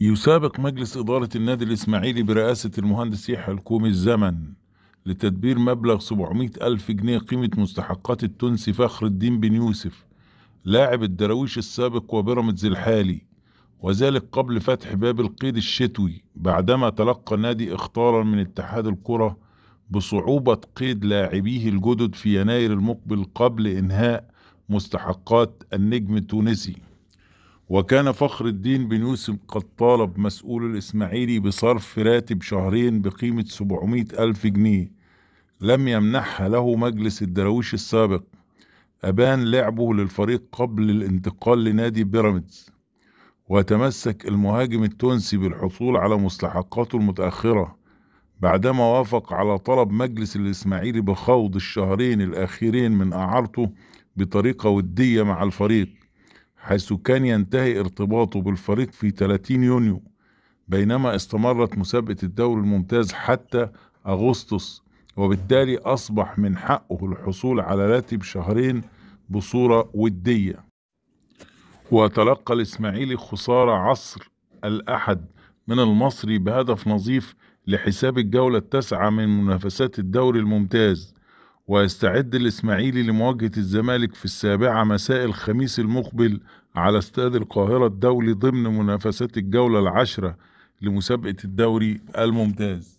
يسابق مجلس إدارة النادي الإسماعيلي برئاسة المهندس يحيى الكومي الزمن لتدبير مبلغ 700 ألف جنيه قيمة مستحقات التونسي فخر الدين بن يوسف لاعب الدراويش السابق وبيراميدز الحالي وذلك قبل فتح باب القيد الشتوي بعدما تلقى النادي اختارا من اتحاد الكرة بصعوبة قيد لاعبيه الجدد في يناير المقبل قبل إنهاء مستحقات النجم التونسي وكان فخر الدين بن يوسف قد طالب مسؤول الإسماعيلي بصرف راتب شهرين بقيمة 700 ألف جنيه لم يمنحها له مجلس الدراويش السابق أبان لعبه للفريق قبل الانتقال لنادي بيراميدز وتمسك المهاجم التونسي بالحصول على مستحقاته المتأخرة بعدما وافق على طلب مجلس الإسماعيلي بخوض الشهرين الأخيرين من أعارته بطريقة ودية مع الفريق حيث كان ينتهي ارتباطه بالفريق في 30 يونيو بينما استمرت مسابقة الدوري الممتاز حتى أغسطس وبالتالي أصبح من حقه الحصول على راتب شهرين بصورة ودية وتلقى الإسماعيلي خسارة عصر الأحد من المصري بهدف نظيف لحساب الجولة التاسعة من منافسات الدوري الممتاز ويستعد الإسماعيلي لمواجهة الزمالك في السابعة مساء الخميس المقبل على استاد القاهرة الدولي ضمن منافسات الجولة العشرة لمسابقة الدوري الممتاز